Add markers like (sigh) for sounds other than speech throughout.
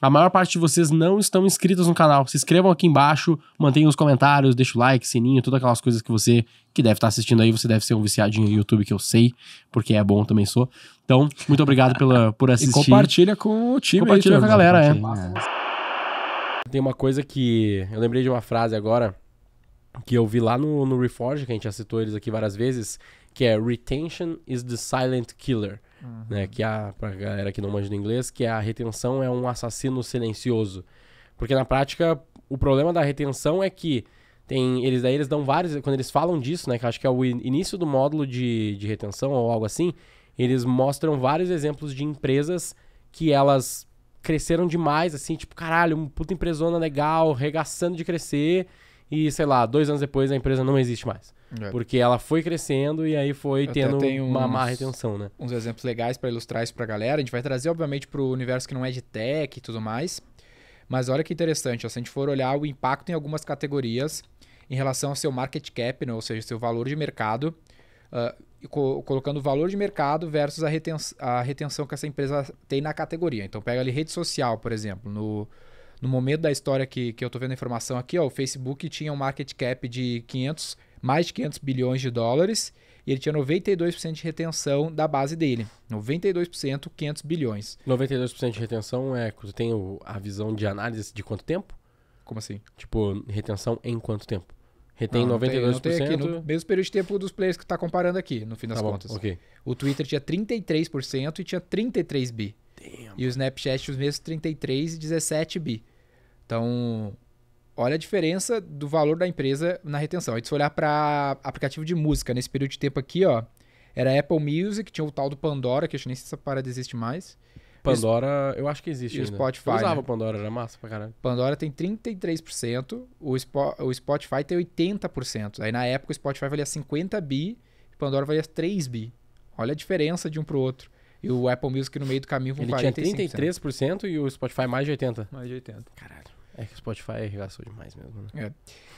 A maior parte de vocês não estão inscritos no canal. Se inscrevam aqui embaixo, mantenham os comentários, deixa o like, sininho, todas aquelas coisas que você que deve estar assistindo aí, você deve ser um viciadinho no YouTube que eu sei, porque é bom também sou. Então, muito obrigado pela, por (laughs) assistir. E compartilha com o time. Compartilha aí, com a galera, é. é. Tem uma coisa que eu lembrei de uma frase agora que eu vi lá no, no Reforge, que a gente já citou eles aqui várias vezes, que é Retention is the silent killer. Uhum. Né, que a, pra galera que não manja no inglês, que é a retenção é um assassino silencioso. Porque na prática, o problema da retenção é que tem eles daí eles dão vários, quando eles falam disso, né, que acho que é o início do módulo de, de retenção ou algo assim, eles mostram vários exemplos de empresas que elas cresceram demais, assim, tipo, caralho, uma puta empresa legal, regaçando de crescer, e sei lá, dois anos depois a empresa não existe mais. É. Porque ela foi crescendo e aí foi tendo uma uns, má retenção, né? Uns exemplos legais para ilustrar isso para a galera. A gente vai trazer, obviamente, para o universo que não é de tech e tudo mais. Mas olha que interessante, ó, se a gente for olhar o impacto em algumas categorias em relação ao seu market cap, né? ou seja, seu valor de mercado, uh, co colocando o valor de mercado versus a, reten a retenção que essa empresa tem na categoria. Então pega ali rede social, por exemplo, no, no momento da história que, que eu estou vendo a informação aqui, ó, o Facebook tinha um market cap de 500 mais de 500 bilhões de dólares e ele tinha 92% de retenção da base dele. 92%, 500 bilhões. 92% de retenção é você tem a visão de análise de quanto tempo? Como assim? Tipo, retenção em quanto tempo? Retém não, 92%. Não tem, não tem aqui, no mesmo período de tempo dos players que está comparando aqui, no fim das tá bom, contas. Okay. O Twitter tinha 33% e tinha 33 bi. Damn. E o Snapchat os mesmos 33 e 17 bi. Então, olha a diferença do valor da empresa na retenção. Aí se olhar para aplicativo de música, nesse período de tempo aqui, ó, era Apple Music, tinha o tal do Pandora, que eu nem se essa parada existe mais. Pandora, eu acho que existe. E ainda. o Spotify. Eu usava né? Pandora, era massa pra caralho. Pandora tem 33%, o, Spo o Spotify tem 80%. Aí na época o Spotify valia 50 bi, e Pandora valia 3 bi. Olha a diferença de um pro outro. E o Apple Music no meio do caminho com Ele 45%. Ele tinha 33% e o Spotify mais de 80%. Mais de 80%. Caralho. É que o Spotify arregaçou demais mesmo, né? É.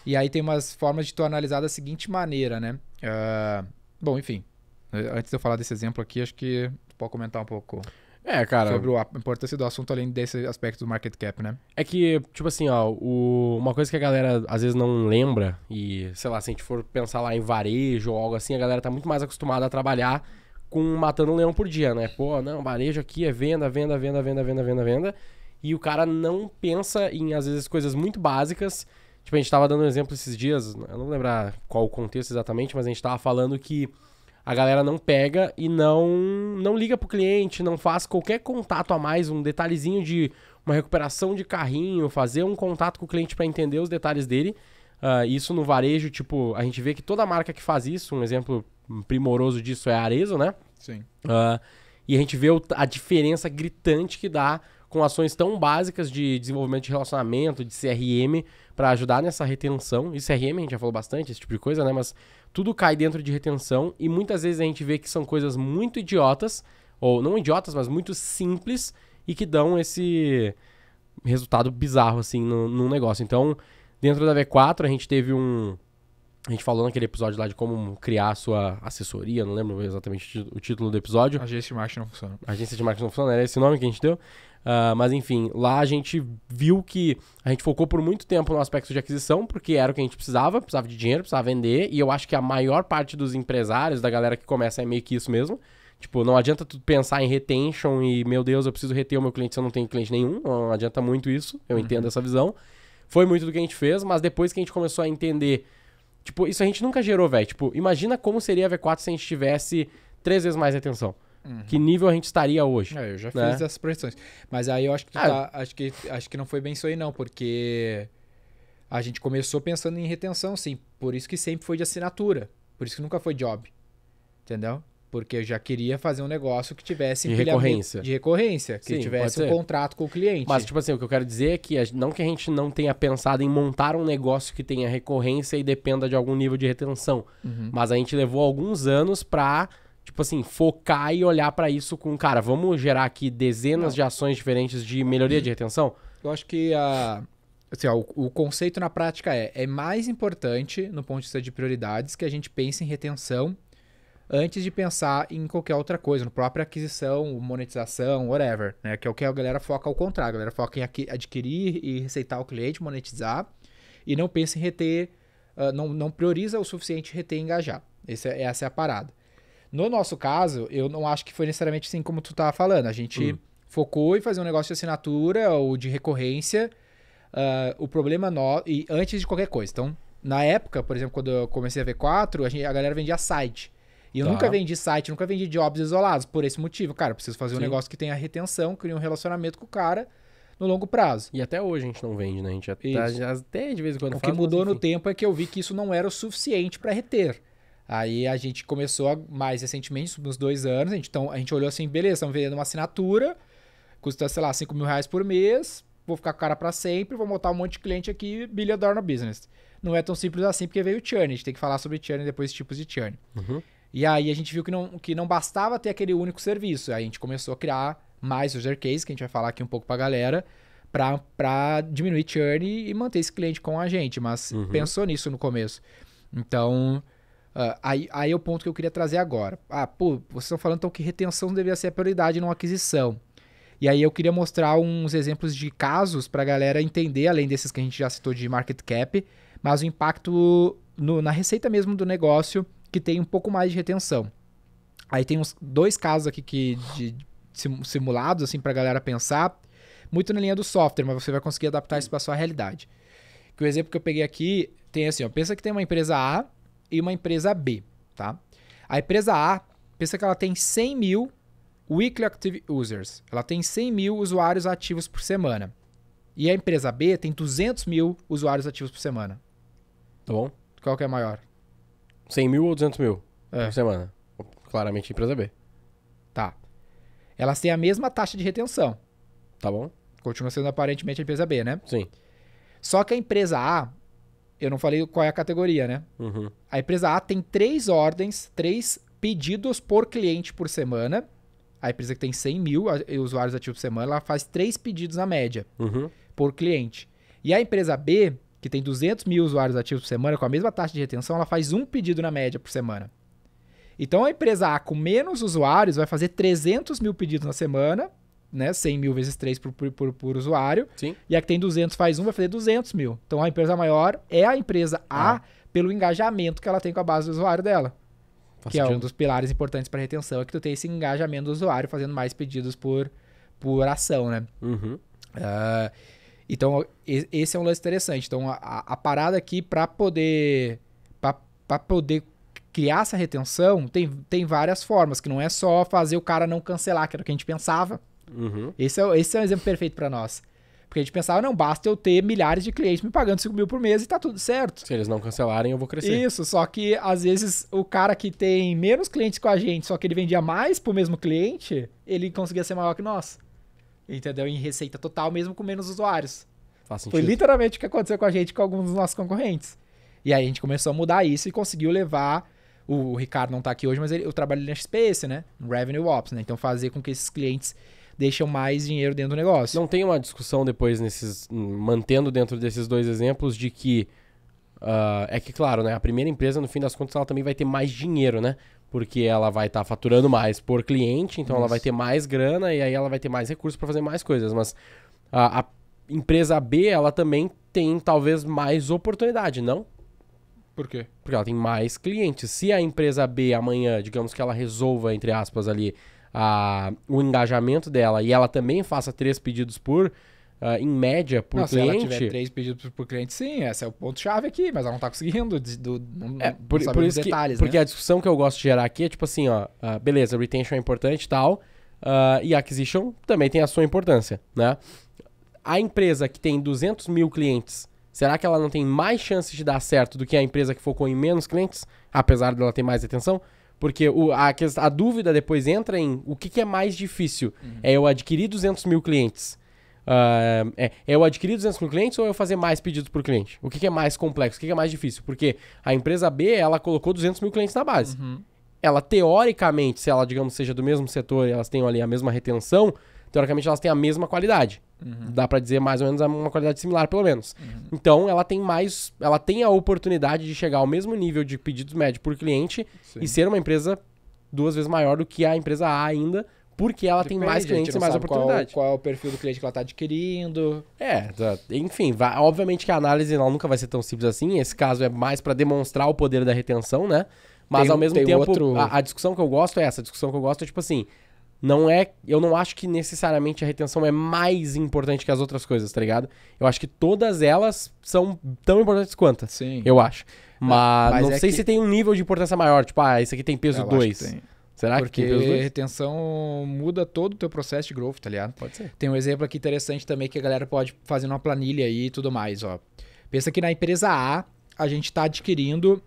E aí tem umas formas de tu analisar da seguinte maneira, né? Uh, bom, enfim. Antes de eu falar desse exemplo aqui, acho que tu pode comentar um pouco. É, cara. Sobre a importância do assunto além desse aspecto do market cap, né? É que, tipo assim, ó, o, uma coisa que a galera às vezes não lembra, e sei lá, se a gente for pensar lá em varejo ou algo assim, a galera tá muito mais acostumada a trabalhar com matando um leão por dia, né? Pô, não, varejo aqui é venda, venda, venda, venda, venda, venda, venda e o cara não pensa em, às vezes, coisas muito básicas. Tipo, a gente tava dando um exemplo esses dias, eu não vou lembrar qual o contexto exatamente, mas a gente tava falando que a galera não pega e não não liga pro cliente, não faz qualquer contato a mais, um detalhezinho de uma recuperação de carrinho, fazer um contato com o cliente para entender os detalhes dele. Uh, isso no varejo, tipo, a gente vê que toda marca que faz isso, um exemplo primoroso disso é a Arezo, né? Sim. Uh, e a gente vê a diferença gritante que dá com ações tão básicas de desenvolvimento de relacionamento, de CRM, para ajudar nessa retenção. E CRM a gente já falou bastante, esse tipo de coisa, né? Mas tudo cai dentro de retenção e muitas vezes a gente vê que são coisas muito idiotas, ou não idiotas, mas muito simples e que dão esse resultado bizarro, assim, no, negócio. Então, dentro da V4, a gente teve um. A gente falou naquele episódio lá de como criar a sua assessoria, não lembro exatamente o título do episódio. Agência de marketing não funciona. Agência de marketing não funciona, era esse nome que a gente deu. Uh, mas enfim, lá a gente viu que a gente focou por muito tempo no aspecto de aquisição, porque era o que a gente precisava, precisava de dinheiro, precisava vender, e eu acho que a maior parte dos empresários, da galera que começa, é meio que isso mesmo. Tipo, não adianta tu pensar em retention e, meu Deus, eu preciso reter o meu cliente se eu não tenho cliente nenhum. Não adianta muito isso, eu uhum. entendo essa visão. Foi muito do que a gente fez, mas depois que a gente começou a entender. Tipo, isso a gente nunca gerou, velho. Tipo, imagina como seria a V4 se a gente tivesse três vezes mais retenção. Uhum. Que nível a gente estaria hoje? É, eu já né? fiz as projeções. Mas aí eu acho que, ah, tá, acho, que, acho que não foi bem isso aí, não, porque a gente começou pensando em retenção, sim. Por isso que sempre foi de assinatura. Por isso que nunca foi job. Entendeu? Porque eu já queria fazer um negócio que tivesse de recorrência. De recorrência, que Sim, tivesse um contrato com o cliente. Mas, tipo assim, o que eu quero dizer é que não que a gente não tenha pensado em montar um negócio que tenha recorrência e dependa de algum nível de retenção. Uhum. Mas a gente levou alguns anos para tipo assim, focar e olhar para isso com, cara, vamos gerar aqui dezenas Não. de ações diferentes de melhoria de retenção? Eu acho que a. Assim, ó, o, o, conceito na prática é: é mais importante, no ponto de vista de prioridades, que a gente pense em retenção antes de pensar em qualquer outra coisa, no própria aquisição, monetização, whatever, né? Que é o que a galera foca ao contrário. A galera foca em adquirir e receitar o cliente, monetizar, e não pensa em reter, uh, não, não prioriza o suficiente reter e engajar. É, essa é a parada. No nosso caso, eu não acho que foi necessariamente assim como tu estava tá falando. A gente hum. focou em fazer um negócio de assinatura ou de recorrência. Uh, o problema no... e antes de qualquer coisa. Então, na época, por exemplo, quando eu comecei a V4, a, gente, a galera vendia site. E eu tá. nunca vendi site, nunca vendi jobs isolados, por esse motivo. Cara, preciso fazer Sim. um negócio que tenha retenção, cria um relacionamento com o cara no longo prazo. E até hoje a gente não vende, né? A gente até, tá, até de vez em quando O faz, que mudou no assim. tempo é que eu vi que isso não era o suficiente para reter. Aí a gente começou a, mais recentemente, nos dois anos, a gente, então, a gente olhou assim, beleza, estamos vendendo uma assinatura, custa, sei lá, 5 mil reais por mês, vou ficar com cara para sempre, vou montar um monte de cliente aqui, bilhador no business. Não é tão simples assim, porque veio o churn, a gente tem que falar sobre churn e depois tipos de churn. Uhum. E aí a gente viu que não, que não bastava ter aquele único serviço, aí a gente começou a criar mais user case, que a gente vai falar aqui um pouco a galera, para diminuir churn e manter esse cliente com a gente, mas uhum. pensou nisso no começo. Então, Uh, aí, aí é o ponto que eu queria trazer agora. Ah, pô, vocês estão falando então que retenção deveria ser a prioridade, numa aquisição. E aí eu queria mostrar uns exemplos de casos para a galera entender, além desses que a gente já citou de market cap, mas o impacto no, na receita mesmo do negócio que tem um pouco mais de retenção. Aí tem uns dois casos aqui que de, simulados assim para a galera pensar, muito na linha do software, mas você vai conseguir adaptar isso para sua realidade. Que o exemplo que eu peguei aqui tem assim, ó, pensa que tem uma empresa A e uma empresa B, tá? A empresa A, pensa que ela tem 100 mil Weekly Active Users. Ela tem 100 mil usuários ativos por semana. E a empresa B tem 200 mil usuários ativos por semana. Tá bom? Qual que é maior? 100 mil ou 200 mil é. por semana? Claramente empresa B. Tá. Elas têm a mesma taxa de retenção. Tá bom? Continua sendo aparentemente a empresa B, né? Sim. Só que a empresa A, eu não falei qual é a categoria, né? Uhum. A empresa A tem três ordens, três pedidos por cliente por semana. A empresa que tem 100 mil usuários ativos por semana, ela faz três pedidos na média uhum. por cliente. E a empresa B, que tem 200 mil usuários ativos por semana, com a mesma taxa de retenção, ela faz um pedido na média por semana. Então a empresa A com menos usuários vai fazer 300 mil pedidos na semana né, 100 mil vezes 3 por, por, por, usuário. Sim. E a que tem 200 faz 1, vai fazer 200 mil. Então a empresa maior é a empresa A ah. pelo engajamento que ela tem com a base do usuário dela. Faz que sentido. é um dos pilares importantes para retenção, é que tu tem esse engajamento do usuário fazendo mais pedidos por, por ação, né? Uhum. Uh, então, esse é um lance interessante. Então, a, a parada aqui para poder para poder criar essa retenção, tem, tem várias formas, que não é só fazer o cara não cancelar, que era o que a gente pensava. Uhum. Esse, é, esse é um exemplo perfeito para nós. Porque a gente pensava, não, basta eu ter milhares de clientes me pagando 5 mil por mês e tá tudo certo. Se eles não cancelarem, eu vou crescer. Isso, só que às vezes o cara que tem menos clientes com a gente, só que ele vendia mais pro mesmo cliente, ele conseguia ser maior que nós. Entendeu? Em receita total, mesmo com menos usuários. Faz sentido. Foi literalmente o que aconteceu com a gente com alguns dos nossos concorrentes. E aí a gente começou a mudar isso e conseguiu levar. O Ricardo não tá aqui hoje, mas ele, eu trabalho na XPS, né? Revenue Ops, né? Então fazer com que esses clientes deixam mais dinheiro dentro do negócio. Não tem uma discussão depois nesses. mantendo dentro desses dois exemplos de que. Uh, é que, claro, né? A primeira empresa, no fim das contas, ela também vai ter mais dinheiro, né? Porque ela vai estar tá faturando mais por cliente, então Isso. ela vai ter mais grana e aí ela vai ter mais recursos para fazer mais coisas. Mas a, a empresa B, ela também tem talvez mais oportunidade, não? Por quê? Porque ela tem mais clientes. Se a empresa B amanhã, digamos que ela resolva, entre aspas, ali, a, o engajamento dela e ela também faça três pedidos por, Uh, em média por não, cliente. Se ela tiver três pedidos por cliente, sim, esse é o ponto-chave aqui, mas ela não está conseguindo. De, do, não, é, por, não por isso detalhes, que, né? Porque a discussão que eu gosto de gerar aqui é tipo assim, ó, uh, beleza, retention é importante e tal, uh, e acquisition também tem a sua importância, né? A empresa que tem 200 mil clientes, será que ela não tem mais chances de dar certo do que a empresa que focou em menos clientes, apesar dela ter mais atenção? Porque o, a, a dúvida depois entra em o que, que é mais difícil. Uhum. É eu adquirir 200 mil clientes. Uh, é, é, eu adquirir 200 mil clientes ou eu fazer mais pedidos por cliente? O que, que é mais complexo? O que, que, é mais difícil? Porque a empresa B, ela colocou 200 mil clientes na base. Uhum. Ela, teoricamente, se ela, digamos, seja do mesmo setor e elas tenham ali a mesma retenção, teoricamente elas têm a mesma qualidade. Uhum. Dá para dizer mais ou menos uma qualidade similar, pelo menos. Uhum. Então, ela tem mais, ela tem a oportunidade de chegar ao mesmo nível de pedidos médios por cliente Sim. e ser uma empresa duas vezes maior do que a empresa A ainda, porque ela Depende, tem mais clientes e mais oportunidade. Qual, qual, é o perfil do cliente que ela está adquirindo? É, tá, enfim, vai, obviamente que a análise ela nunca vai ser tão simples assim. Esse caso é mais para demonstrar o poder da retenção, né? Mas tem, ao mesmo tempo, outro... a, a discussão que eu gosto é essa. A discussão que eu gosto é tipo assim: não é. Eu não acho que necessariamente a retenção é mais importante que as outras coisas, tá ligado? Eu acho que todas elas são tão importantes quanto. Sim. Eu acho. Mas, Mas não é sei que... se tem um nível de importância maior. Tipo, ah, isso aqui tem peso 2. Será Porque que tem peso 2? retenção muda todo o teu processo de growth, tá ligado? Pode ser. Tem um exemplo aqui interessante também que a galera pode fazer numa planilha aí e tudo mais, ó. Pensa que na empresa A, a gente está adquirindo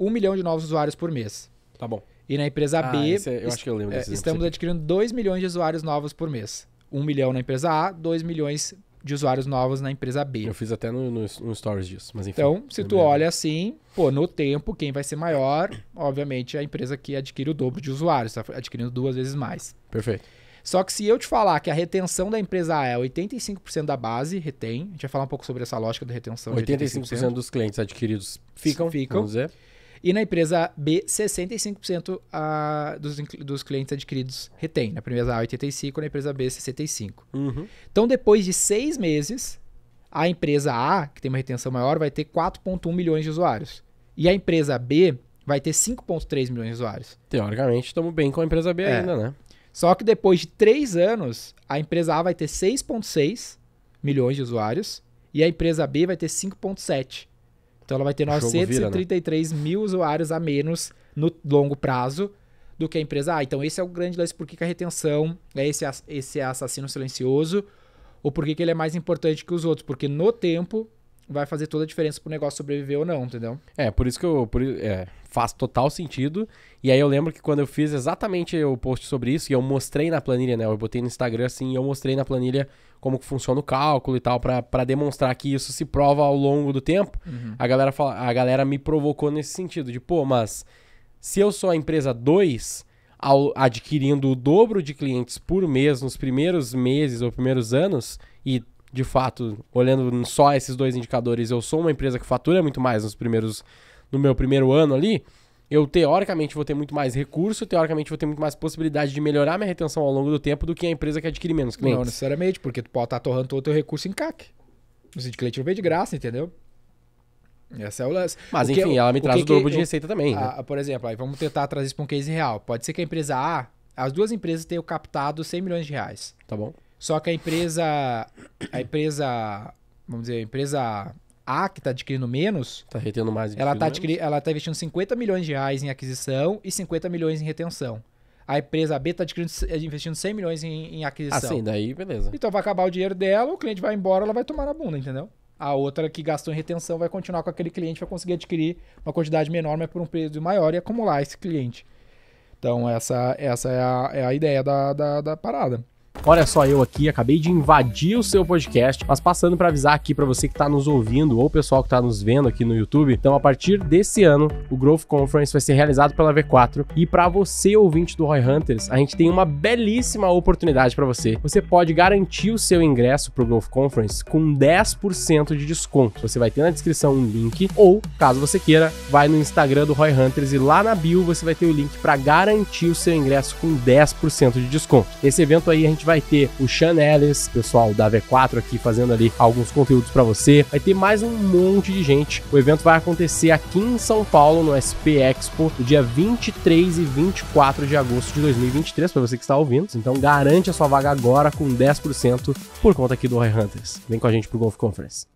um milhão de novos usuários por mês. Tá bom. E na empresa ah, B, é- eu acho que eu lembro é, estamos adquirindo 2 milhões de usuários novos por mês. 1 milhão na empresa A, 2 milhões de usuários novos na empresa B. Eu fiz até no, no, no stories disso, mas enfim. Então, se é tu olha assim, pô, no tempo, quem vai ser maior, obviamente, é a empresa que adquire o dobro de usuários, está adquirindo duas vezes mais. Perfeito. Só que se eu te falar que a retenção da empresa A é 85% da base, retém, a gente vai falar um pouco sobre essa lógica da retenção. 85%, 85% dos clientes adquiridos ficam, ficam. vamos dizer. E na empresa B, 65% a, dos, dos clientes adquiridos retém. Na empresa A, 85%, na empresa B, 65%. Uhum. Então, depois de seis meses, a empresa A, que tem uma retenção maior, vai ter 4,1 milhões de usuários. E a empresa B vai ter 5,3 milhões de usuários. Teoricamente, estamos bem com a empresa B é. ainda, né? Só que depois de três anos, a empresa A vai ter 6,6 milhões de usuários e a empresa B vai ter 5,7. Então ela vai ter 933 vira, né? mil usuários a menos no longo prazo do que a empresa. Ah, então esse é o grande lance, por que, que a retenção é esse, esse assassino silencioso? Ou por que, que ele é mais importante que os outros? Porque no tempo vai fazer toda a diferença pro negócio sobreviver ou não, entendeu? É, por isso que eu. Por, é, faz total sentido. E aí eu lembro que quando eu fiz exatamente o post sobre isso, e eu mostrei na planilha, né? Eu botei no Instagram assim, e eu mostrei na planilha como que funciona o cálculo e tal, para demonstrar que isso se prova ao longo do tempo. Uhum. A, galera fala, a galera me provocou nesse sentido, de pô, mas se eu sou a empresa 2. Ao, adquirindo o dobro de clientes por mês nos primeiros meses ou primeiros anos, e de fato, olhando só esses dois indicadores, eu sou uma empresa que fatura muito mais nos primeiros no meu primeiro ano ali, eu teoricamente vou ter muito mais recurso, teoricamente vou ter muito mais possibilidade de melhorar minha retenção ao longo do tempo do que a empresa que adquire menos clientes. Não necessariamente, porque tu pode estar tá torrando todo o teu recurso em CAC. O cliente não veio de graça, entendeu? Essa é o lance. Mas o enfim, que, ela me o traz que, o, dobro de receita também. A, ah, né? Ah, por exemplo, aí vamos tentar trazer isso para um case real. Pode ser que a empresa A, as duas empresas tenham captado 100 milhões de reais. Tá bom. Só que a empresa. A empresa. Vamos dizer, a empresa A, que está adquirindo menos. Está retendo mais tá ela tá, adquirindo, ela está investindo 50 milhões de reais em aquisição e 50 milhões em retenção. A empresa B está investindo 100 milhões em, em aquisição. Assim, daí beleza. Então vai acabar o dinheiro dela, o cliente vai embora, ela vai tomar na bunda, entendeu? A outra que gastou em retenção vai continuar com aquele cliente, vai conseguir adquirir uma quantidade menor, mas por um preço maior e acumular esse cliente. Então, essa, essa é, a, é a ideia da, da, da parada. Olha só eu aqui, acabei de invadir o seu podcast, mas passando para avisar aqui para você que está nos ouvindo ou o pessoal que está nos vendo aqui no YouTube. Então, a partir desse ano, o Growth Conference vai ser realizado pela V4 e para você ouvinte do Roy Hunters, a gente tem uma belíssima oportunidade para você. Você pode garantir o seu ingresso para o Growth Conference com 10% de desconto. Você vai ter na descrição um link ou, caso você queira, vai no Instagram do Roy Hunters e lá na bio você vai ter o link para garantir o seu ingresso com 10% de desconto. Esse evento aí a gente vai vai ter o Sean Ellis, pessoal da V4 aqui fazendo ali alguns conteúdos para você. Vai ter mais um monte de gente. O evento vai acontecer aqui em São Paulo, no SP Expo, no dia 23 e 24 de agosto de 2023, para você que está ouvindo. Então garante a sua vaga agora com 10% por conta aqui do Roy Hunters. Vem com a gente pro Golf Conference.